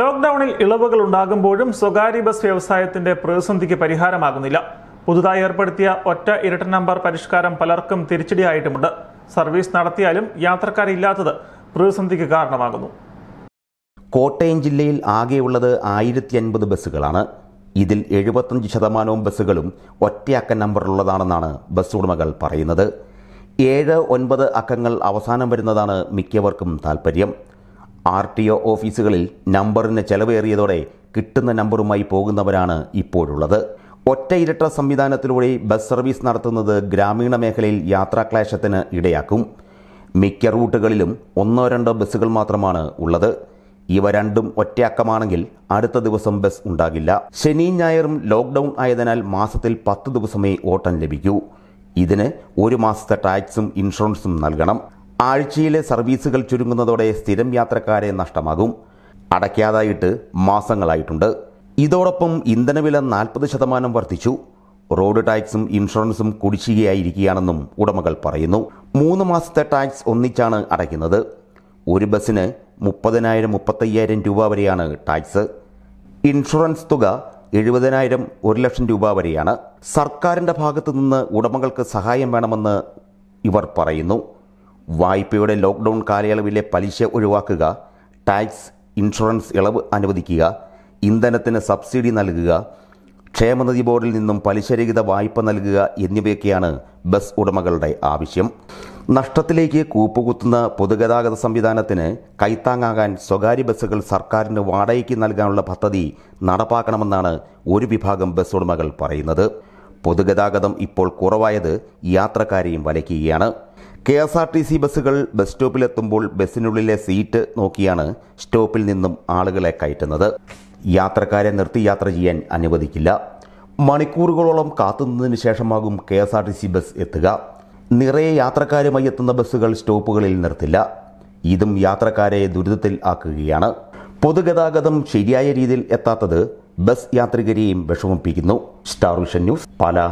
ലോക്ക്ഡൌണിൽ ഇളവുകൾ ഉണ്ടാകുമ്പോഴും സ്വകാര്യ ബസ് വ്യവസായത്തിന്റെ പ്രതിസന്ധിക്ക് പരിഹാരമാകുന്നില്ല പുതുതായി ഏർപ്പെടുത്തിയ ഒറ്റ ഇരട്ട നമ്പർ പരിഷ്കാരം പലർക്കും തിരിച്ചടിയായിട്ടുമുണ്ട് സർവീസ് നടത്തിയാലും യാത്രക്കാരില്ലാത്തത് പ്രതിസന്ധിക്ക് കാരണമാകുന്നു കോട്ടയം ജില്ലയിൽ ആകെയുള്ളത് ആയിരത്തി അൻപത് ബസ്സുകളാണ് ഇതിൽ എഴുപത്തഞ്ച് ശതമാനവും ബസ്സുകളും ഒറ്റ അക്ക നമ്പറിലുള്ളതാണെന്നാണ് ബസ് ഉടമകൾ പറയുന്നത് ഏഴ് ഒൻപത് അക്കങ്ങൾ അവസാനം വരുന്നതാണ് മിക്കവർക്കും താൽപ്പര്യം ആർ ടി ഒ ഓഫീസുകളിൽ നമ്പറിന് ചെലവേറിയതോടെ കിട്ടുന്ന നമ്പറുമായി പോകുന്നവരാണ് ഇപ്പോഴുള്ളത് ഒറ്റ ഇരട്ട സംവിധാനത്തിലൂടെ ബസ് സർവീസ് നടത്തുന്നത് ഗ്രാമീണ മേഖലയിൽ യാത്രാക്ലേശത്തിന് ഇടയാക്കും മിക്ക റൂട്ടുകളിലും ഒന്നോ രണ്ടോ ബസ്സുകൾ മാത്രമാണ് ഉള്ളത് ഇവ രണ്ടും ഒറ്റയക്കമാണെങ്കിൽ അടുത്ത ദിവസം ബസ് ഉണ്ടാകില്ല ശനി ഞായറും ലോക്ക്ഡൗൺ ആയതിനാൽ മാസത്തിൽ പത്ത് ദിവസമേ ഓട്ടം ലഭിക്കൂ ഇതിന് ഒരു മാസത്തെ ടാക്സും ഇൻഷുറൻസും നൽകണം ആഴ്ചയിലെ സർവീസുകൾ ചുരുങ്ങുന്നതോടെ സ്ഥിരം യാത്രക്കാരെ നഷ്ടമാകും അടയ്ക്കാതായിട്ട് മാസങ്ങളായിട്ടുണ്ട് ഇതോടൊപ്പം ഇന്ധനവില നാൽപ്പത് ശതമാനം വർദ്ധിച്ചു റോഡ് ടാക്സും ഇൻഷുറൻസും കുടിശ്ശികയായിരിക്കുകയാണെന്നും ഉടമകൾ പറയുന്നു മൂന്ന് മാസത്തെ ടാക്സ് ഒന്നിച്ചാണ് അടയ്ക്കുന്നത് ഒരു ബസ്സിന് മുപ്പതിനായിരം മുപ്പത്തയ്യായിരം രൂപ വരെയാണ് ടാക്സ് ഇൻഷുറൻസ് തുക എഴുപതിനായിരം ഒരു ലക്ഷം രൂപ വരെയാണ് സർക്കാരിൻ്റെ ഭാഗത്തു നിന്ന് ഉടമകൾക്ക് സഹായം വേണമെന്ന് ഇവർ പറയുന്നു വായ്പയുടെ ലോക്ക്ഡൗൺ കാലയളവിലെ പലിശ ഒഴിവാക്കുക ടാക്സ് ഇൻഷുറൻസ് ഇളവ് അനുവദിക്കുക ഇന്ധനത്തിന് സബ്സിഡി നൽകുക ക്ഷേമനിധി ബോർഡിൽ നിന്നും പലിശരഹിത വായ്പ നൽകുക എന്നിവയൊക്കെയാണ് ബസ് ഉടമകളുടെ ആവശ്യം നഷ്ടത്തിലേക്ക് കൂപ്പുകുത്തുന്ന പൊതുഗതാഗത സംവിധാനത്തിന് കൈത്താങ്ങാകാൻ സ്വകാര്യ ബസ്സുകൾ സർക്കാരിന് വാടകയ്ക്ക് നൽകാനുള്ള പദ്ധതി നടപ്പാക്കണമെന്നാണ് ഒരു വിഭാഗം ബസ് ഉടമകൾ പറയുന്നത് പൊതുഗതാഗതം ഇപ്പോൾ കുറവായത് യാത്രക്കാരെയും വലയ്ക്കുകയാണ് K S R T C ബസ്സുകൾ ബസ് സ്റ്റോപ്പിലെത്തുമ്പോൾ ബസ്സിനുള്ളിലെ സീറ്റ് നോക്കിയാണ് സ്റ്റോപ്പിൽ നിന്നും ആളുകളെ കയറ്റുന്നത് യാത്രക്കാരെ നിർത്തി യാത്ര ചെയ്യാൻ അനുവദിക്കില്ല മണിക്കൂറുകളോളം കാത്തുനിന്നതിന് ശേഷമാകും K S R T C bus എത്തുക നിറയെ യാത്രക്കാരുമായി എത്തുന്ന ബസ്സുകൾ സ്റ്റോപ്പുകളിൽ നിർത്തില്ല ഇതും യാത്രക്കാരെ ദുരിതത്തിൽ ആക്കുകയാണ് പൊതുഗതാഗതം ശരിയായ രീതിയിൽ എത്താത്തത് ബസ് യാത്രികരെയും വിഷമിപ്പിക്കുന്നു സ്റ്റാർ വിഷൻ ന്യൂസ് പാലാ